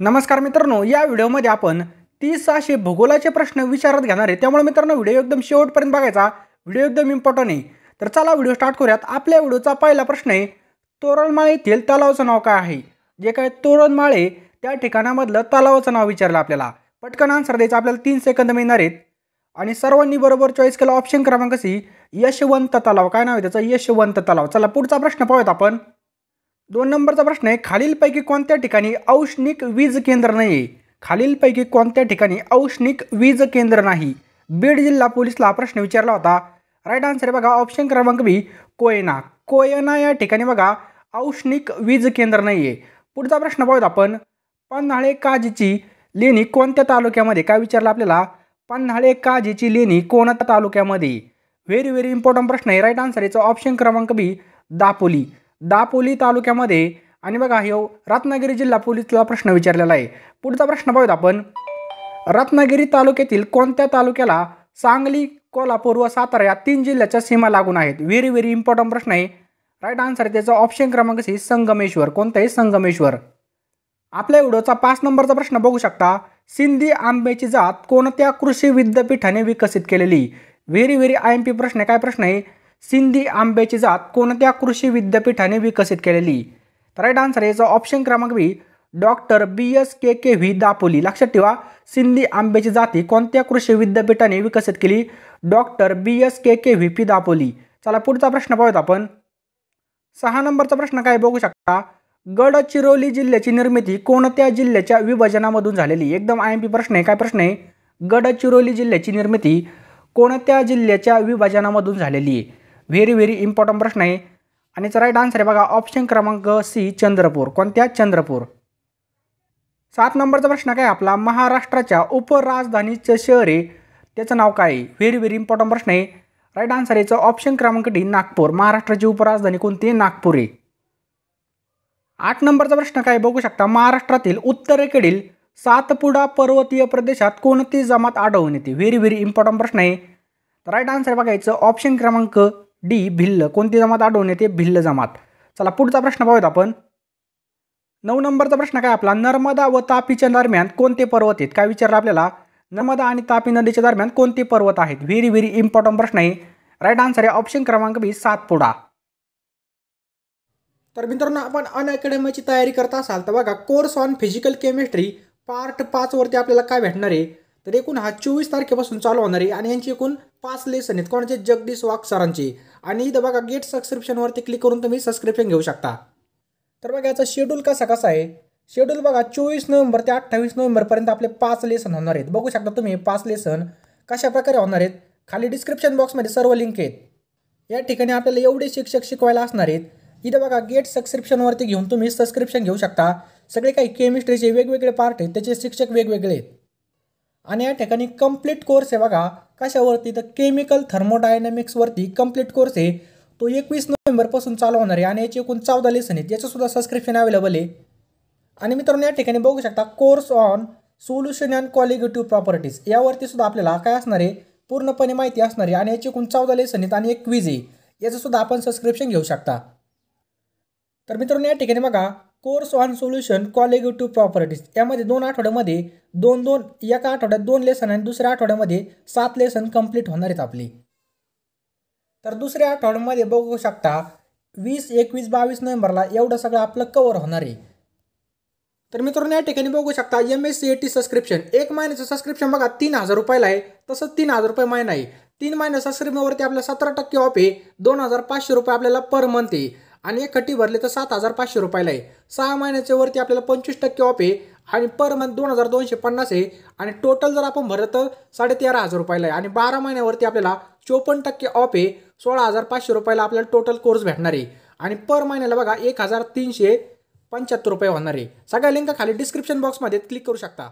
नमस्कार मित्रांनो या व्हिडिओमध्ये आपण तीस असे भूगोलाचे प्रश्न विचारत घेणार आहे त्यामुळे मित्रांनो व्हिडिओ एकदम शेवटपर्यंत बघायचा व्हिडिओ एकदम इम्पॉर्टंट आहे तर चला व्हिडिओ स्टार्ट करूयात आपल्या व्हिडिओचा पहिला प्रश्न आहे तोरणमाळ येथील तलावाचं नाव काय आहे जे काय तोरणमाळे त्या ठिकाणामधलं तलावाचं नाव विचारलं आपल्याला पटकन आन्सर द्यायचं आपल्याला तीन सेकंद मिळणार आहेत आणि सर्वांनी बरोबर चॉईस केला ऑप्शन क्रमांक सी यशवंत तलाव काय नाव आहे त्याचं यशवंत तलाव चला पुढचा प्रश्न पाहूयात आपण दोन नंबरचा प्रश्न आहे खालीलपैकी कोणत्या ठिकाणी औष्णिक वीज केंद्र नाही खालीलपैकी कोणत्या ठिकाणी औष्णिक वीज केंद्र नाही बीड जिल्हा पोलीसला प्रश्न विचारला होता राईट आन्सर बघा ऑप्शन क्रमांक बी कोयना कोयना या ठिकाणी बघा औष्णिक वीज केंद्र नाही आहे पुढचा प्रश्न पाहूयात आपण पन्हाळे काजीची लेणी कोणत्या तालुक्यामध्ये काय विचारलं आपल्याला पन्हाळे काजीची लेणी कोणत्या तालुक्यामध्ये व्हेरी व्हेरी इम्पॉर्टंट प्रश्न आहे राईट आन्सर याचा ऑप्शन क्रमांक बी दापोली दापोली तालुक्यामध्ये आणि बघा हे हो, रत्नागिरी जिल्हा पोलीस तुला प्रश्न विचारलेला आहे पुढचा प्रश्न पाहूयात आपण रत्नागिरी तालुक्यातील कोणत्या तालुक्याला सांगली कोल्हापूर व सातारा या तीन जिल्ह्याच्या सीमा लागून आहेत व्हेरी व्हेरी इम्पॉर्टंट प्रश्न आहे राईट आन्सर त्याचा ऑप्शन क्रमांक सी संगमेश्वर आहे संगमेश्वर आपल्या व्हिडिओचा पाच नंबरचा प्रश्न बघू शकता सिंधी आंब्याची जात कोणत्या कृषी विद्यापीठाने विकसित केलेली very very I M P प्रश्न काय प्रश्न आहे सिंधी आंब्याची जात कोणत्या कृषी विद्यापीठाने विकसित केलेली तर राईट आन्सर याचा ऑप्शन क्रमांक B doctor B S K K V Dapoli लक्षात ठेवा सिंधी आंब्याची जाती कोणत्या कृषी विद्यापीठाने विकसित केली doctor B S K K V P Dapoli चला पुढचा प्रश्न पाहूयात आपण सहा नंबरचा प्रश्न काय बघू शकता गडचिरोली जिल्ह्याची निर्मिती कोणत्या जिल्ह्याच्या विभाजनामधून झालेली एकदम आय एम पी प्रश्न आहे काय प्रश्न आहे गडचिरोली जिल्ह्याची निर्मिती कोणत्या जिल्ह्याच्या विभाजनामधून झालेली आहे व्हेरी व्हेरी इम्पॉर्टंट प्रश्न आहे आणि याचा राईट आन्सर आहे बघा ऑप्शन क्रमांक सी चंद्रपूर कोणत्या चंद्रपूर सात नंबरचा प्रश्न काय आपला महाराष्ट्राच्या उपराजधानीचं शहर आहे त्याचं नाव काय व्हेरी व्हेरी इम्पॉर्टंट प्रश्न आहे राईट आन्सर याचं ऑप्शन क्रमांक डी नागपूर महाराष्ट्राची उपराजधानी कोणती आहे नागपूर आहे आठ नंबरचा प्रश्न काय बघू शकता महाराष्ट्रातील उत्तरेकडील सातपुडा पर्वतीय प्रदेशात कोणती जमात आढळून येते व्हेरी व्हेरी इम्पॉर्टंट प्रश्न आहे राईट आन्सर बघायचं ऑप्शन क्रमांक डी भिल्ल कोणती जमात आढळून येते भिल्ल जमात चला पुढचा प्रश्न पाहूयात आपण नऊ नंबरचा प्रश्न काय आपला नर्मदा व तापीच्या दरम्यान कोणते पर्वत आहेत काय विचारलं आपल्याला नर्मदा आणि तापी नदीच्या दरम्यान कोणते पर्वत आहेत व्हेरी व्हेरी इम्पॉर्टंट प्रश्न आहे राईट आन्सर आहे ऑप्शन क्रमांक बी पुढा तर मित्रांनो आपण अनअकॅडमीची तयारी करत असाल तर बघा course on physical chemistry part पाचवरती आपल्याला काय भेटणार आहे तर एकूण हा चोवीस तारखेपासून चालू होणार आहे आणि यांची एकूण पाच लेसन आहेत कोणाचे जगदीश वाघ सरांचे आणि इथं बघा गेट सबस्क्रिप्शनवरती क्लिक करून तुम्ही सबस्क्रिप्शन घेऊ शकता तर बघा याचा शेड्यूल कसा कसा आहे शेड्यूल बघा चोवीस नोव्हेंबर ते अठ्ठावीस नोव्हेंबरपर्यंत आपले पाच लेसन होणार आहेत बघू शकता तुम्ही पाच लेसन कशा प्रकारे होणार आहेत खाली डिस्क्रिप्शन बॉक्समध्ये सर्व लिंक आहेत या ठिकाणी आपल्याला एवढे शिक्षक शिकवायला असणार आहेत इथं बघा गेट सबस्क्रिप्शनवरती घेऊन तुम्ही सबस्क्रिप्शन घेऊ शकता सगळे काही केमिस्ट्रीचे वेगवेगळे पार्ट आहेत त्याचे शिक्षक वेगवेगळे आहेत आणि या ठिकाणी कम्प्लीट कोर्स आहे बघा कशावरती तर केमिकल थर्मोडायनॅमिक्सवरती कम्प्लीट कोर्स आहे तो एकवीस नोव्हेंबरपासून चालू होणार आहे आणि याची एकूण चौदा लेसन आहेत याचंसुद्धा सबस्क्रिप्शन अवेलेबल आहे आणि मित्रांनो या ठिकाणी बघू शकता course on solution and colligative properties यावरती सुद्धा आपल्याला काय असणार आहे पूर्णपणे माहिती असणार आहे आणि याची एकूण चौदा लेसन आहेत आणि एक आहे याचंसुद्धा आपण सबस्क्रिप्शन घेऊ शकता तर मित्रांनो या ठिकाणी बघा course on solution colligative properties यामध्ये दोन आठवड्यामध्ये दोन दोन एका आठवड्यात दोन लेसन आणि दुसऱ्या आठवड्यामध्ये सात लेसन कंप्लीट होणार आहेत आपली तर दुसऱ्या आठवड्यामध्ये बघू शकता वीस एकवीस बावीस नोव्हेंबरला एवढं सगळं आपलं कवर होणार आहे तर मित्रांनो या ठिकाणी बघू शकता M S C A T subscription एक महिन्याचं सबस्क्रिप्शन बघा तीन हजार रुपयाला आहे तसंच तीन हजार रुपये महिना आहे तीन महिन्या सबस्क्रिप्शनवरती आपल्या सतरा टक्के ऑफ आहे दोन हजार पाचशे रुपये आपल्याला पर मंथ आहे आणि एक खट्टी भरले तर सात हजार पाचशे रुपयाला आहे सहा महिन्याच्या वरती आपल्याला पंचवीस टक्के ऑफ आहे आणि पर मंथ दोन हजार दोनशे पन्नास आहे आणि टोटल जर आपण भरलं तर साडेतेरा हजार रुपयाला आहे आणि बारा महिन्यावरती आपल्याला चोपन्न टक्के ऑफ आहे सोळा हजार पाचशे रुपयाला आपल्याला टोटल कोर्स भेटणार आहे आणि पर महिन्याला बघा एक हजार तीनशे पंच्याहत्तर रुपये होणार आहे सगळ्या लिंक खाली डिस्क्रिप्शन बॉक्समध्ये क्लिक करू शकता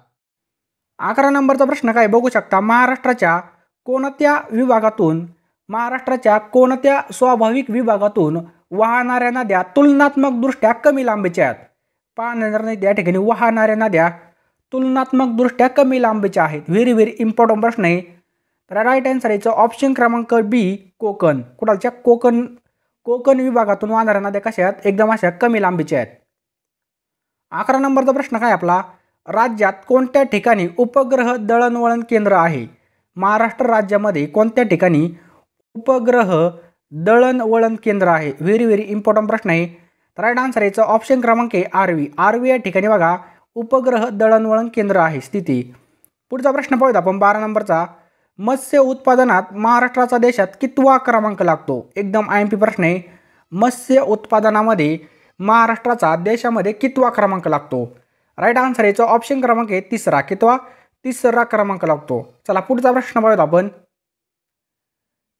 अकरा नंबरचा प्रश्न काय बघू शकता महाराष्ट्राच्या कोणत्या विभागातून महाराष्ट्राच्या कोणत्या स्वाभाविक विभागातून वाहणाऱ्या नद्या तुलनात्मकदृष्ट्या कमी लांबीच्या आहेत पाहण्या नाही त्या ठिकाणी वाहणाऱ्या नद्या तुलनात्मकदृष्ट्या कमी लांबीच्या आहेत व्हेरी व्हेरी इम्पॉर्टंट प्रश्न आहे तर राईट आन्सर याचं ऑप्शन क्रमांक बी कोकण कुणालच्या कोकण कोकण विभागातून वाहणाऱ्या नद्या कशा आहेत एकदम अशा कमी लांबीच्या आहेत अकरा नंबरचा प्रश्न काय आपला राज्यात कोणत्या ठिकाणी उपग्रह दळणवळण केंद्र आहे महाराष्ट्र राज्यामध्ये कोणत्या ठिकाणी उपग्रह दळणवळण केंद्र आहे व्हेरी व्हेरी इम्पॉर्टंट प्रश्न आहे तर राईट आन्सर याचा ऑप्शन क्रमांक आहे आरवी आरवी या ठिकाणी बघा उपग्रह दळणवळण केंद्र आहे स्थिती पुढचा प्रश्न पाहूयात आपण बारा नंबरचा मत्स्य उत्पादनात महाराष्ट्राचा देशात कितवा क्रमांक लागतो एकदम आय एम पी प्रश्न आहे मत्स्य उत्पादनामध्ये महाराष्ट्राचा देशामध्ये कितवा क्रमांक लागतो राईट आन्सर याचा ऑप्शन क्रमांक आहे तिसरा कितवा तिसरा क्रमांक लागतो चला पुढचा प्रश्न पाहूयात आपण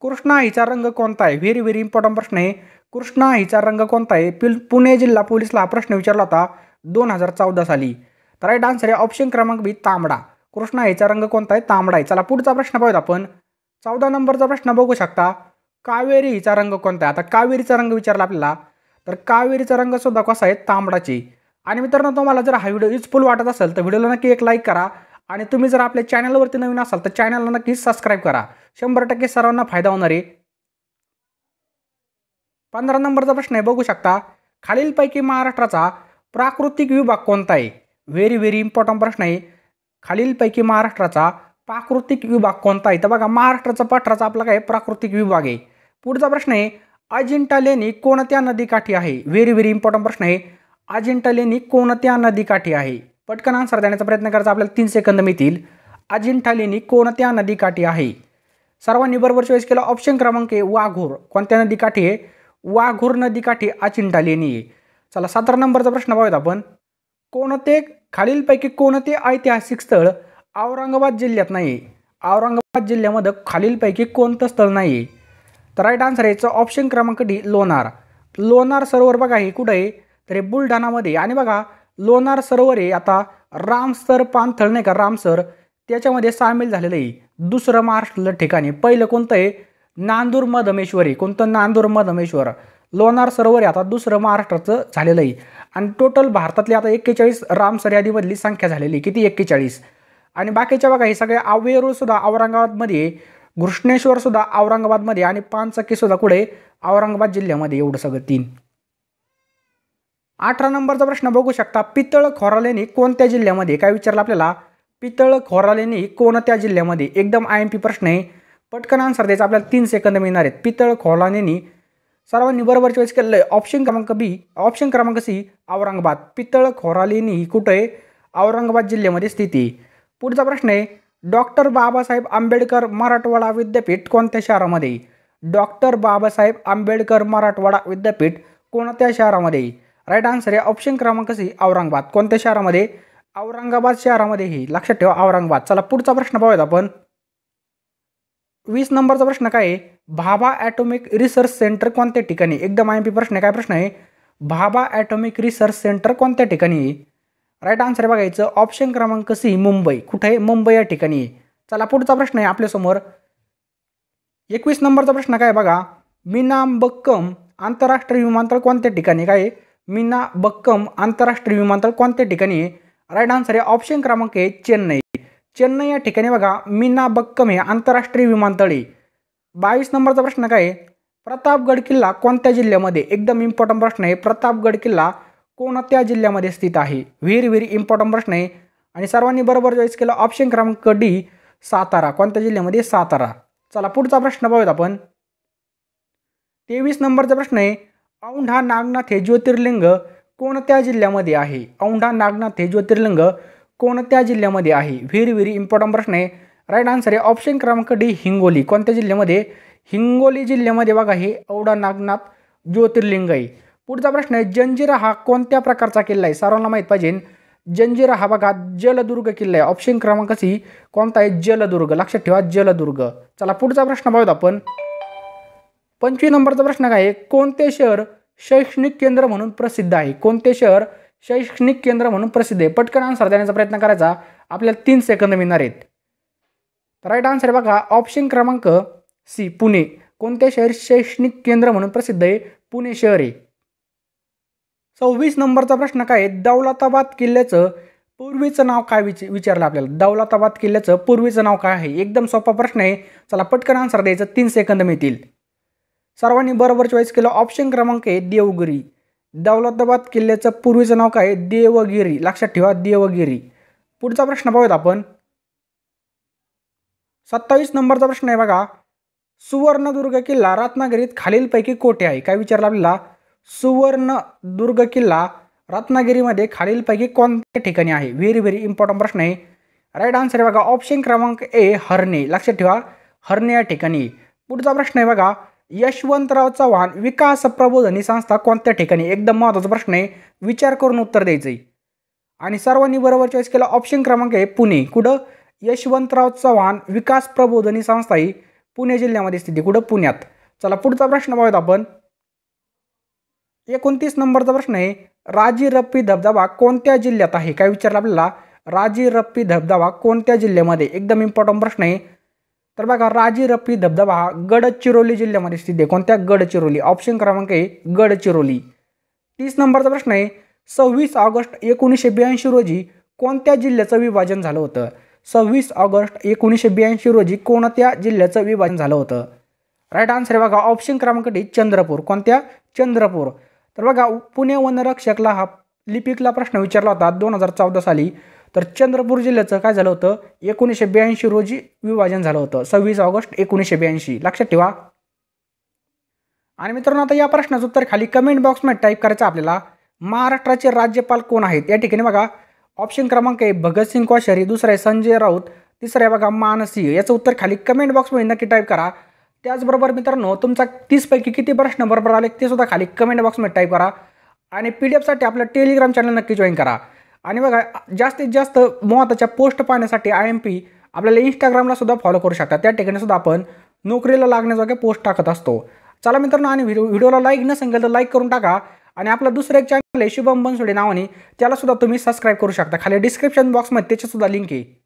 कृष्णा हिचा रंग कोणता आहे व्हेरी व्हेरी इम्पॉर्टंट प्रश्न आहे कृष्णा हिचा रंग कोणता आहे पिल पुणे जिल्हा पोलिसला हा प्रश्न विचारला होता दोन हजार चौदा साली तर राईट आन्सर आहे ऑप्शन क्रमांक बी तांबडा कृष्णा हिचा रंग कोणता आहे तांबडा आहे चला पुढचा प्रश्न पाहूयात आपण चौदा नंबरचा प्रश्न बघू शकता कावेरी हिचा रंग कोणता आहे आता कावेरीचा रंग विचारला आपल्याला तर कावेरीचा रंग सुद्धा कसा आहे तांबडाची आणि मित्रांनो तुम्हाला जर हा व्हिडिओ युजफुल वाटत असेल तर व्हिडिओला नक्की एक लाईक करा आणि तुम्ही जर आपल्या चॅनलवरती नवीन असाल तर चॅनलला नक्कीच सबस्क्राईब करा शंभर टक्के सर्वांना फायदा होणार आहे पंधरा नंबरचा प्रश्न आहे बघू शकता खालीलपैकी महाराष्ट्राचा प्राकृतिक विभाग कोणता आहे व्हेरी व्हेरी इम्पॉर्टंट प्रश्न आहे खालीलपैकी महाराष्ट्राचा प्राकृतिक विभाग कोणता आहे तर बघा महाराष्ट्राचा पठराचा आपला काय प्राकृतिक विभाग आहे पुढचा प्रश्न आहे अजिंठा लेणी कोणत्या नदीकाठी आहे व्हेरी व्हेरी इम्पॉर्टंट प्रश्न आहे अजिंठा लेणी कोणत्या नदीकाठी आहे पटकन आन्सर देण्याचा प्रयत्न करायचा आपल्याला तीन सेकंद मिळतील अजिंठा लेणी कोणत्या नदीकाठी आहे सर्वांनी बरोबर चॉईस केला ऑप्शन क्रमांक आहे वाघूर कोणत्या नदीकाठी आहे वाघूर नदीकाठी अजिंठा लेणी आहे चला सतरा नंबरचा प्रश्न पाहूयात आपण कोणते खालीलपैकी कोणते ऐतिहासिक स्थळ औरंगाबाद जिल्ह्यात नाही औरंगाबाद जिल्ह्यामध्ये खालीलपैकी कोणतं स्थळ नाही तर राईट आन्सर याचं ऑप्शन क्रमांक डी लोणार लोणार सरोवर बघा हे कुठं आहे तर हे बुलढाणामध्ये आणि बघा लोणार सरोवर हे आता रामसर पानथळ नाही का रामसर त्याच्यामध्ये सामील झालेलं आहे दुसरं महाराष्ट्रातलं ठिकाणी पहिलं कोणतं आहे नांदूर मधमेश्वरी कोणतं नांदूर मधमेश्वर लोणार सरोवर आता दुसरं महाराष्ट्राचं झालेलं आहे आणि टोटल भारतातली आता एक्केचाळीस रामसर यादीमधली संख्या झालेली किती एक्केचाळीस आणि बाकीच्या बघा हे सगळे अवेरूरसुद्धा औरंगाबादमध्ये घृष्णेश्वरसुद्धा औरंगाबादमध्ये आणि पानचक्कीसुद्धा कुठे औरंगाबाद जिल्ह्यामध्ये एवढं सगळं तीन अठरा नंबरचा प्रश्न बघू शकता पितळ खोरालेणी कोणत्या जिल्ह्यामध्ये काय विचारलं आपल्याला पितळ खोरालेणी कोणत्या जिल्ह्यामध्ये एकदम आय एम पी प्रश्न आहे पटकन आन्सर द्यायचा आपल्याला तीन सेकंद मिळणार आहेत पितळ खोरालेणी सर्वांनी बरोबर चॉईस केलेलं आहे ऑप्शन क्रमांक बी ऑप्शन क्रमांक सी औरंगाबाद पितळ खोरालेणी ही कुठं आहे औरंगाबाद जिल्ह्यामध्ये स्थिती पुढचा प्रश्न आहे डॉक्टर बाबासाहेब आंबेडकर मराठवाडा विद्यापीठ कोणत्या शहरामध्ये डॉक्टर बाबासाहेब आंबेडकर मराठवाडा विद्यापीठ कोणत्या शहरामध्ये राईट आन्सर आहे ऑप्शन क्रमांक सी औरंगाबाद कोणत्या शहरामध्ये औरंगाबाद शहरामध्ये ही लक्षात ठेवा औरंगाबाद चला पुढचा प्रश्न पाहूयात आपण वीस नंबरचा प्रश्न काय आहे भाभा ॲटॉमिक रिसर्च सेंटर कोणत्या ठिकाणी एकदम आय एम पी प्रश्न काय प्रश्न आहे भाभा ॲटॉमिक रिसर्च सेंटर कोणत्या ठिकाणी राईट आन्सर बघायचं ऑप्शन क्रमांक सी मुंबई कुठे आहे मुंबई या ठिकाणी चला पुढचा प्रश्न आहे आपल्यासमोर एकवीस नंबरचा प्रश्न काय बघा बक्कम आंतरराष्ट्रीय विमानतळ कोणत्या ठिकाणी काय मीना बक्कम आंतरराष्ट्रीय विमानतळ कोणत्या ठिकाणी आहे राईट आन्सर आहे ऑप्शन क्रमांक आहे चेन्नई चेन्नई या ठिकाणी बघा मीना बक्कम हे आंतरराष्ट्रीय विमानतळ आहे बावीस नंबरचा प्रश्न काय आहे प्रतापगड किल्ला कोणत्या जिल्ह्यामध्ये एकदम इम्पॉर्टंट प्रश्न आहे प्रतापगड किल्ला कोणत्या जिल्ह्यामध्ये स्थित आहे व्हेरी व्हेरी इम्पॉर्टंट प्रश्न आहे आणि सर्वांनी बरोबर जॉईस केला ऑप्शन क्रमांक डी सातारा कोणत्या जिल्ह्यामध्ये सातारा चला पुढचा प्रश्न पाहूयात आपण तेवीस नंबरचा प्रश्न आहे औंढा नागनाथ हे ज्योतिर्लिंग कोणत्या जिल्ह्यामध्ये आहे औंढा नागनाथ हे ज्योतिर्लिंग कोणत्या जिल्ह्यामध्ये आहे व्हेरी व्हेरी इम्पॉर्टंट प्रश्न आहे राईट आन्सर आहे ऑप्शन क्रमांक डी हिंगोली कोणत्या जिल्ह्यामध्ये हिंगोली जिल्ह्यामध्ये बघा हे औडा नागनाथ ज्योतिर्लिंग आहे पुढचा प्रश्न आहे जंजिरा हा कोणत्या प्रकारचा किल्ला आहे सर्वांना माहीत पाहिजे जंजिरा हा बघा जलदुर्ग किल्ला आहे ऑप्शन क्रमांक सी कोणता आहे जलदुर्ग लक्षात ठेवा जलदुर्ग चला पुढचा प्रश्न पाहूयात आपण पंचवीस नंबरचा प्रश्न काय आहे कोणते शहर शैक्षणिक केंद्र म्हणून प्रसिद्ध आहे कोणते शहर शैक्षणिक केंद्र म्हणून प्रसिद्ध आहे पटकन आन्सर देण्याचा प्रयत्न करायचा आपल्याला तीन सेकंद मिळणार आहेत राईट आन्सर आहे बघा ऑप्शन क्रमांक सी पुणे कोणते शहर शैक्षणिक केंद्र म्हणून प्रसिद्ध आहे पुणे शहर आहे सव्वीस नंबरचा प्रश्न काय आहे दौलताबाद किल्ल्याचं पूर्वीचं नाव काय विच विचारलं आपल्याला दौलताबाद किल्ल्याचं पूर्वीचं नाव काय आहे एकदम सोपा प्रश्न आहे चला पटकन आन्सर द्यायचं तीन सेकंद मिळतील सर्वांनी बरोबर चॉईस केलं ऑप्शन क्रमांक आहे देवगिरी दौलताबाद किल्ल्याचं पूर्वीचं नाव काय देवगिरी लक्षात ठेवा देवगिरी पुढचा प्रश्न पाहूयात आपण सत्तावीस नंबरचा प्रश्न आहे बघा सुवर्णदुर्ग किल्ला रत्नागिरीत खालीलपैकी कोठे आहे काय विचारलं आपल्याला सुवर्णदुर्ग किल्ला रत्नागिरीमध्ये खालीलपैकी कोणत्या ठिकाणी आहे व्हेरी व्हेरी इम्पॉर्टंट प्रश्न आहे राईट आन्सर आहे बघा ऑप्शन क्रमांक ए हरणे लक्षात ठेवा हरणे या ठिकाणी पुढचा प्रश्न आहे बघा यशवंतराव चव्हाण विकास प्रबोधन ही संस्था कोणत्या ठिकाणी एकदम महत्वाचा प्रश्न आहे विचार करून उत्तर द्यायचं आणि सर्वांनी बरोबर चॉईस केला ऑप्शन क्रमांक आहे पुणे कुठं यशवंतराव चव्हाण विकास प्रबोधन ही संस्था ही पुणे जिल्ह्यामध्ये स्थिती कुठं पुण्यात चला पुढचा प्रश्न पाहूयात आपण एकोणतीस नंबरचा प्रश्न आहे राजी रप्पी धबधबा कोणत्या जिल्ह्यात आहे काय विचारलं आपल्याला राजी रप्पी धबधबा कोणत्या जिल्ह्यामध्ये एकदम इम्पॉर्टंट प्रश्न आहे तर बघा राजी रफी धबधबा हा गडचिरोली जिल्ह्यामध्ये स्थित आहे कोणत्या गडचिरोली ऑप्शन क्रमांक आहे गडचिरोली तीस नंबरचा प्रश्न आहे सव्वीस ऑगस्ट एकोणीसशे ब्याऐंशी रोजी कोणत्या जिल्ह्याचं विभाजन झालं होतं सव्वीस ऑगस्ट एकोणीसशे ब्याऐंशी रोजी कोणत्या जिल्ह्याचं विभाजन झालं होतं राईट आन्सर आहे बघा ऑप्शन क्रमांक डी चंद्रपूर कोणत्या चंद्रपूर तर बघा पुणे वनरक्षकला हा लिपिकला प्रश्न विचारला होता दोन हजार चौदा साली तर चंद्रपूर जिल्ह्याचं काय झालं होतं एकोणीसशे ब्याऐंशी रोजी विभाजन झालं होतं सव्वीस ऑगस्ट एकोणीसशे ब्याऐंशी लक्षात ठेवा आणि मित्रांनो आता या प्रश्नाचं उत्तर खाली कमेंट बॉक्समध्ये टाईप करायचं आपल्याला महाराष्ट्राचे राज्यपाल कोण आहेत या ठिकाणी बघा ऑप्शन क्रमांक आहे भगतसिंग कोश्यारी दुसरा आहे संजय राऊत तिसरं आहे बघा मानसिंह याचं उत्तर खाली कमेंट बॉक्समध्ये नक्की टाईप करा त्याचबरोबर मित्रांनो तुमचा तीसपैकी किती प्रश्न बरोबर आले ते सुद्धा खाली कमेंट बॉक्समध्ये टाईप करा आणि पी डी एफसाठी आपलं टेलिग्राम चॅनल नक्की जॉईन करा आणि बघा जास्तीत जास्त महत्त्वाच्या पोस्ट पाहण्यासाठी आय एम पी आपल्याला इंस्टाग्रामला सुद्धा फॉलो करू शकता त्या ठिकाणी सुद्धा आपण नोकरीला लागण्याजोगे पोस्ट टाकत असतो चला मित्रांनो आणि व्हिडिओ व्हिडिओला लाईक नसेल तर लाईक करून टाका आणि आपला दुसरं एक चॅनल आहे शुभम बनसोडे नावाने त्याला सुद्धा तुम्ही सबस्क्राईब करू शकता खाली डिस्क्रिप्शन बॉक्समध्ये त्याची सुद्धा लिंक आहे